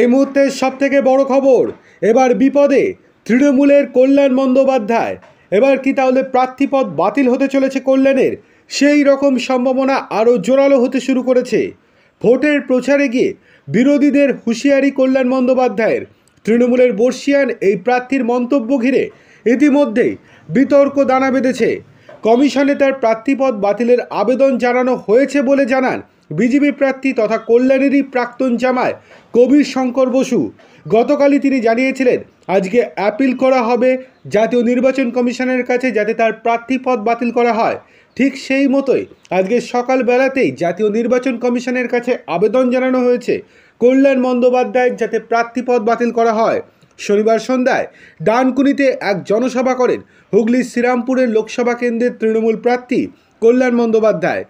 এই মুহূর্তে সবথেকে বড় খবর এবার বিপদে তৃণমূলের কল্যাণ বন্দ্যোপাধ্যায় এবার কি তাহলে প্রার্থীপদ বাতিল হতে চলেছে কল্যাণের সেই রকম সম্ভাবনা আরও জোরালো হতে শুরু করেছে ভোটের প্রচারে গিয়ে বিরোধীদের হুঁশিয়ারি কল্যাণ বন্দ্যোপাধ্যায়ের তৃণমূলের বর্ষিয়ান এই প্রার্থীর মন্তব্য ঘিরে ইতিমধ্যেই বিতর্ক দানা বেঁধেছে কমিশনে তার প্রার্থীপদ বাতিলের আবেদন জানানো হয়েছে বলে জানান বিজেপি প্রার্থী তথা কল্যাণেরই প্রাক্তন জামায় কবির শঙ্কর বসু গতকালই তিনি জানিয়েছিলেন আজকে অ্যাপিল করা হবে জাতীয় নির্বাচন কমিশনের কাছে যাতে তার প্রার্থী পদ বাতিল করা হয় ঠিক সেই মতোই আজকে সকালবেলাতেই জাতীয় নির্বাচন কমিশনের কাছে আবেদন জানানো হয়েছে কল্যাণ বন্দ্যোপাধ্যায়ের যাতে প্রার্থী পদ বাতিল করা হয় শনিবার সন্ধ্যায় ডানকুনিতে এক জনসভা করেন হুগলির শ্রীরামপুরের লোকসভা কেন্দ্রের তৃণমূল প্রার্থী কল্যাণ বন্দ্যোপাধ্যায়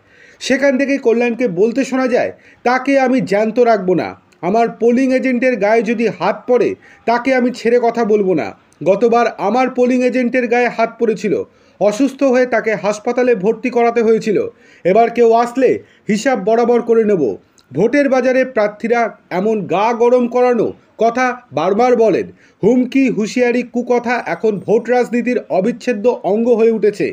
সেখান থেকে কল্যাণকে বলতে শোনা যায় তাকে আমি জ্যান্ত রাখবো না আমার পোলিং এজেন্টের গায়ে যদি হাত পড়ে তাকে আমি ছেড়ে কথা বলবো না গতবার আমার পোলিং এজেন্টের গায়ে হাত পড়েছিল অসুস্থ হয়ে তাকে হাসপাতালে ভর্তি করাতে হয়েছিল এবার কেউ আসলে হিসাব বরাবর করে নেব ভোটের বাজারে প্রার্থীরা এমন গা গরম করানো কথা বারবার বলেন হুমকি হুঁশিয়ারি কুকথা এখন ভোট রাজনীতির অবিচ্ছেদ্য অঙ্গ হয়ে উঠেছে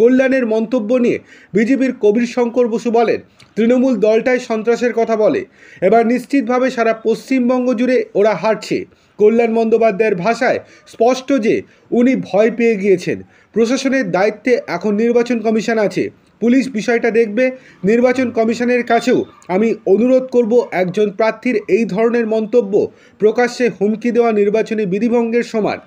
কল্যাণের মন্তব্য নিয়ে বিজেপির কবির শঙ্কর বসু বলেন তৃণমূল দলটাই সন্ত্রাসের কথা বলে এবার নিশ্চিতভাবে সারা পশ্চিমবঙ্গ জুড়ে ওরা হারছে কল্যাণ বন্দ্যোপাধ্যায়ের ভাষায় স্পষ্ট যে উনি ভয় পেয়ে গিয়েছেন প্রশাসনের দায়িত্বে এখন নির্বাচন কমিশন আছে পুলিশ বিষয়টা দেখবে নির্বাচন কমিশনের কাছেও আমি অনুরোধ করব একজন প্রার্থীর এই ধরনের মন্তব্য প্রকাশ্যে হুমকি দেওয়া নির্বাচনী বিধিভঙ্গের সমান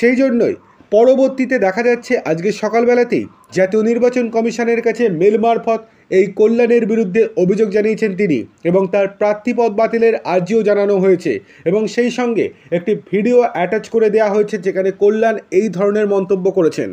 সেই জন্যই পরবর্তীতে দেখা যাচ্ছে আজকে সকালবেলাতেই জাতীয় নির্বাচন কমিশনের কাছে মেল মারফত এই কল্যাণের বিরুদ্ধে অভিযোগ জানিয়েছেন তিনি এবং তার প্রার্থীপদ বাতিলের আর্জিও জানানো হয়েছে এবং সেই সঙ্গে একটি ভিডিও অ্যাটাচ করে দেওয়া হয়েছে যেখানে কল্যাণ এই ধরনের মন্তব্য করেছেন